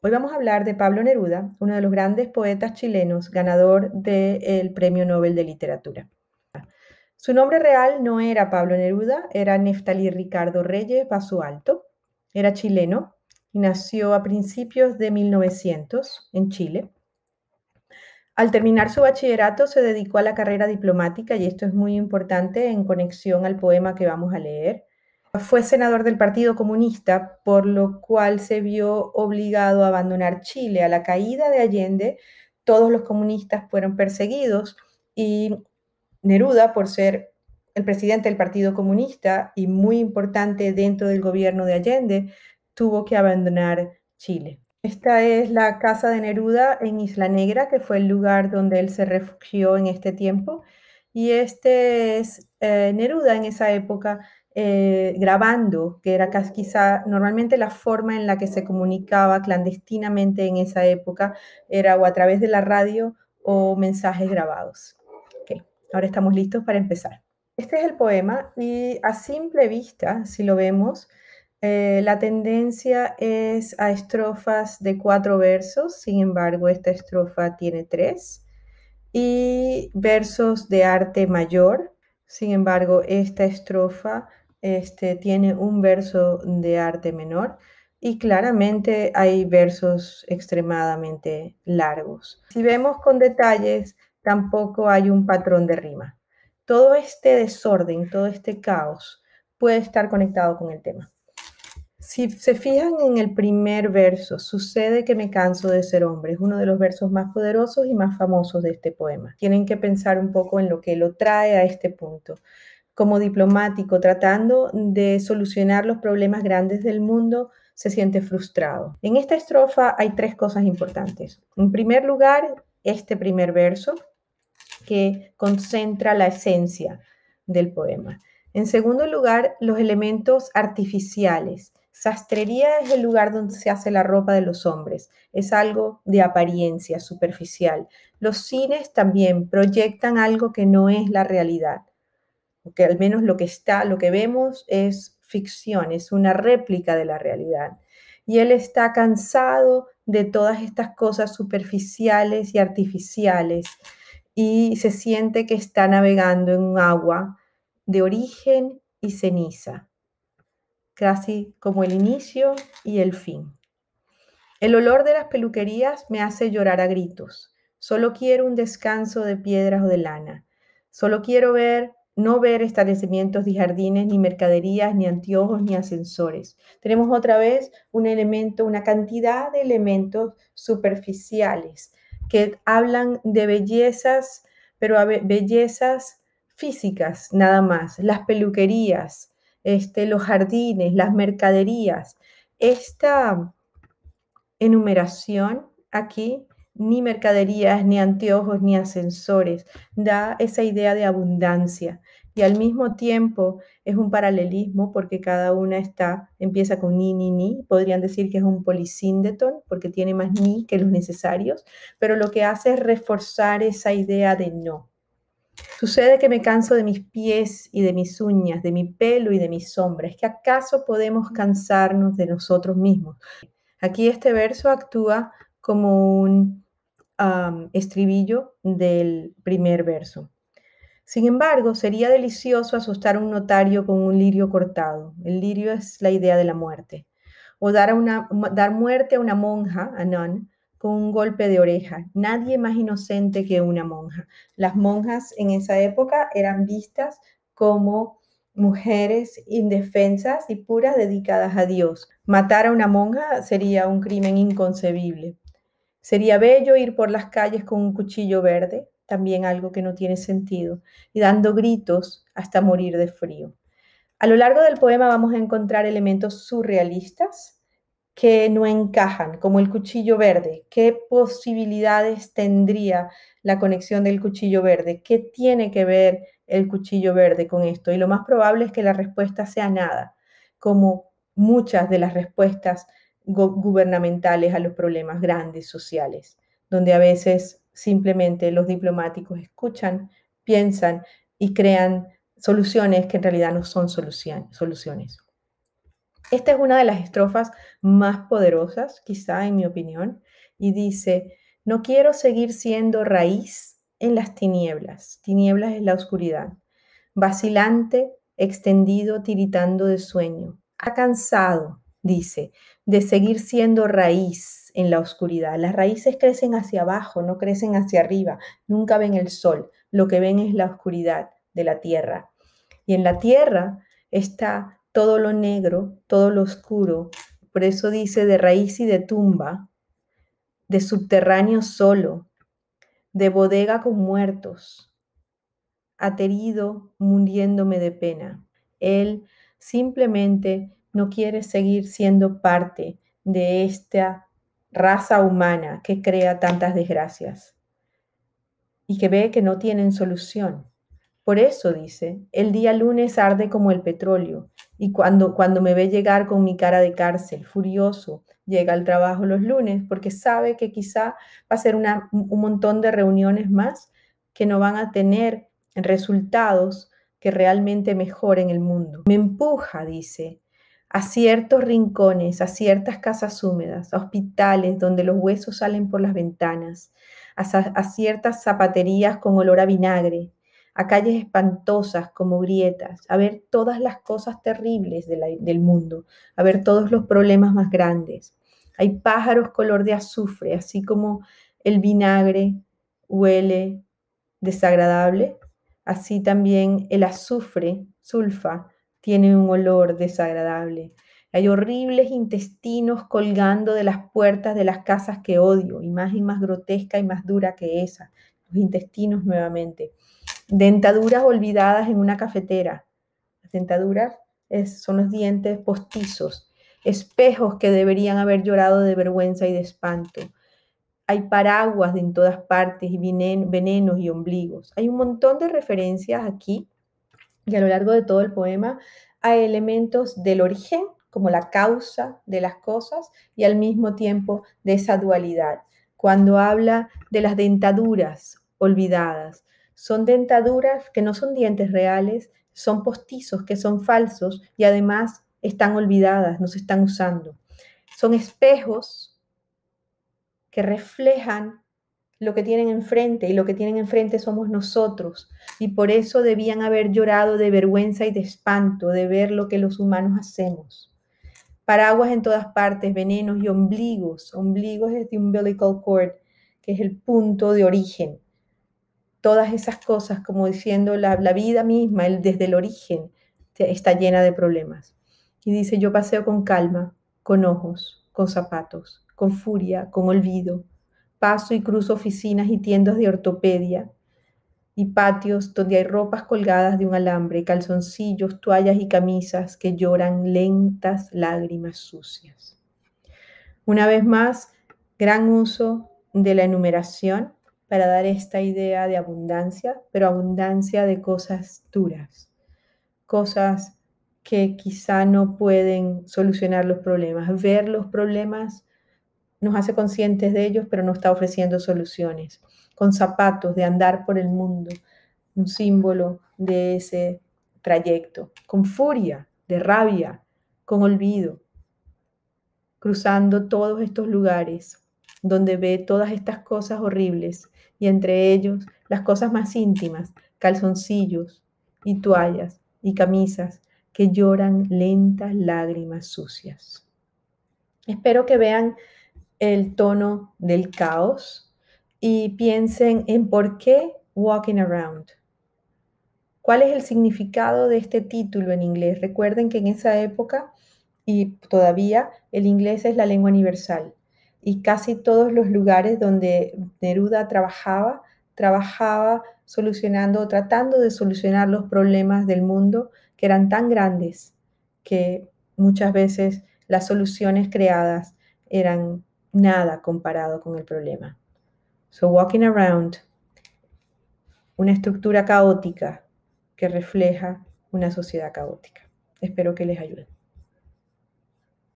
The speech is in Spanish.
Hoy vamos a hablar de Pablo Neruda, uno de los grandes poetas chilenos, ganador del Premio Nobel de Literatura. Su nombre real no era Pablo Neruda, era Neftalí Ricardo Reyes Basualto. Era chileno y nació a principios de 1900 en Chile. Al terminar su bachillerato se dedicó a la carrera diplomática y esto es muy importante en conexión al poema que vamos a leer. Fue senador del Partido Comunista, por lo cual se vio obligado a abandonar Chile. A la caída de Allende, todos los comunistas fueron perseguidos y Neruda, por ser el presidente del Partido Comunista y muy importante dentro del gobierno de Allende, tuvo que abandonar Chile. Esta es la casa de Neruda en Isla Negra, que fue el lugar donde él se refugió en este tiempo. Y este es eh, Neruda en esa época eh, grabando, que era quizá normalmente la forma en la que se comunicaba clandestinamente en esa época, era o a través de la radio o mensajes grabados. Ahora estamos listos para empezar. Este es el poema y a simple vista, si lo vemos, eh, la tendencia es a estrofas de cuatro versos, sin embargo esta estrofa tiene tres, y versos de arte mayor, sin embargo esta estrofa este, tiene un verso de arte menor y claramente hay versos extremadamente largos. Si vemos con detalles, tampoco hay un patrón de rima. Todo este desorden, todo este caos puede estar conectado con el tema. Si se fijan en el primer verso, sucede que me canso de ser hombre, es uno de los versos más poderosos y más famosos de este poema. Tienen que pensar un poco en lo que lo trae a este punto como diplomático tratando de solucionar los problemas grandes del mundo, se siente frustrado. En esta estrofa hay tres cosas importantes. En primer lugar, este primer verso que concentra la esencia del poema. En segundo lugar, los elementos artificiales. Sastrería es el lugar donde se hace la ropa de los hombres. Es algo de apariencia superficial. Los cines también proyectan algo que no es la realidad que al menos lo que está, lo que vemos es ficción, es una réplica de la realidad. Y él está cansado de todas estas cosas superficiales y artificiales y se siente que está navegando en un agua de origen y ceniza, casi como el inicio y el fin. El olor de las peluquerías me hace llorar a gritos. Solo quiero un descanso de piedras o de lana. Solo quiero ver no ver establecimientos ni jardines, ni mercaderías, ni anteojos, ni ascensores. Tenemos otra vez un elemento, una cantidad de elementos superficiales que hablan de bellezas, pero bellezas físicas nada más, las peluquerías, este, los jardines, las mercaderías. Esta enumeración aquí ni mercaderías, ni anteojos, ni ascensores. Da esa idea de abundancia. Y al mismo tiempo es un paralelismo porque cada una está, empieza con ni, ni, ni. Podrían decir que es un polisíndeton porque tiene más ni que los necesarios, pero lo que hace es reforzar esa idea de no. Sucede que me canso de mis pies y de mis uñas, de mi pelo y de mis sombras. ¿Que acaso podemos cansarnos de nosotros mismos? Aquí este verso actúa como un estribillo del primer verso. Sin embargo, sería delicioso asustar a un notario con un lirio cortado. El lirio es la idea de la muerte. O dar, a una, dar muerte a una monja, a non, con un golpe de oreja. Nadie más inocente que una monja. Las monjas en esa época eran vistas como mujeres indefensas y puras dedicadas a Dios. Matar a una monja sería un crimen inconcebible. Sería bello ir por las calles con un cuchillo verde, también algo que no tiene sentido, y dando gritos hasta morir de frío. A lo largo del poema vamos a encontrar elementos surrealistas que no encajan, como el cuchillo verde. ¿Qué posibilidades tendría la conexión del cuchillo verde? ¿Qué tiene que ver el cuchillo verde con esto? Y lo más probable es que la respuesta sea nada, como muchas de las respuestas gubernamentales a los problemas grandes sociales, donde a veces simplemente los diplomáticos escuchan, piensan y crean soluciones que en realidad no son soluciones. Esta es una de las estrofas más poderosas, quizá en mi opinión, y dice, no quiero seguir siendo raíz en las tinieblas, tinieblas es la oscuridad, vacilante, extendido, tiritando de sueño, ha cansado, dice, de seguir siendo raíz en la oscuridad. Las raíces crecen hacia abajo, no crecen hacia arriba, nunca ven el sol, lo que ven es la oscuridad de la tierra. Y en la tierra está todo lo negro, todo lo oscuro, por eso dice de raíz y de tumba, de subterráneo solo, de bodega con muertos, aterido, mundiéndome de pena. Él simplemente no quiere seguir siendo parte de esta raza humana que crea tantas desgracias y que ve que no tienen solución. Por eso dice, el día lunes arde como el petróleo y cuando, cuando me ve llegar con mi cara de cárcel, furioso, llega al trabajo los lunes porque sabe que quizá va a ser un montón de reuniones más que no van a tener resultados que realmente mejoren el mundo. Me empuja, dice, a ciertos rincones, a ciertas casas húmedas, a hospitales donde los huesos salen por las ventanas, a, ciertas zapaterías con olor a vinagre, a calles espantosas como grietas, a ver todas las cosas terribles del mundo, a ver todos los problemas más grandes. Hay pájaros color de azufre, así como el vinagre huele desagradable, así también el azufre, sulfa, tiene un olor desagradable. Hay horribles intestinos colgando de las puertas de las casas que odio, imagen más grotesca y más dura que esa, los intestinos nuevamente. Dentaduras olvidadas en una cafetera. Las dentaduras son los dientes postizos, espejos que deberían haber llorado de vergüenza y de espanto. Hay paraguas en todas partes y venenos y ombligos. Hay un montón de referencias aquí y a lo largo de todo el poema hay elementos del origen como la causa de las cosas y al mismo tiempo de esa dualidad. Cuando habla de las dentaduras olvidadas, son dentaduras que no son dientes reales, son postizos que son falsos y además están olvidadas, no se están usando. Son espejos que reflejan lo que tienen enfrente y lo que tienen enfrente somos nosotros. Y por eso debían haber llorado de vergüenza y de espanto de ver lo que los humanos hacemos. Paraguas en todas partes, venenos y ombligos. Ombligos es umbilical cord, que es el punto de origen. Todas esas cosas, como diciendo la, la vida misma, desde el origen, está llena de problemas. Y dice, yo paseo con calma, con ojos, con zapatos, con furia, con olvido, Paso y cruzo oficinas y tiendas de ortopedia y patios donde hay ropas colgadas de un alambre, calzoncillos, toallas y camisas que lloran lentas lágrimas sucias. Una vez más, gran uso de la enumeración para dar esta idea de abundancia, pero abundancia de cosas duras, cosas que quizá no pueden solucionar los problemas, ver los problemas nos hace conscientes de ellos, pero no está ofreciendo soluciones. Con zapatos de andar por el mundo, un símbolo de ese trayecto, con furia, de rabia, con olvido, cruzando todos estos lugares donde ve todas estas cosas horribles y entre ellos las cosas más íntimas, calzoncillos y toallas y camisas que lloran lentas lágrimas sucias. Espero que vean el tono del caos y piensen en por qué Walking Around. ¿Cuál es el significado de este título en inglés? Recuerden que en esa época y todavía el inglés es la lengua universal y casi todos los lugares donde Neruda trabajaba, trabajaba solucionando o tratando de solucionar los problemas del mundo que eran tan grandes que muchas veces las soluciones creadas eran nada comparado con el problema. So walking around, una estructura caótica que refleja una sociedad caótica. Espero que les ayude.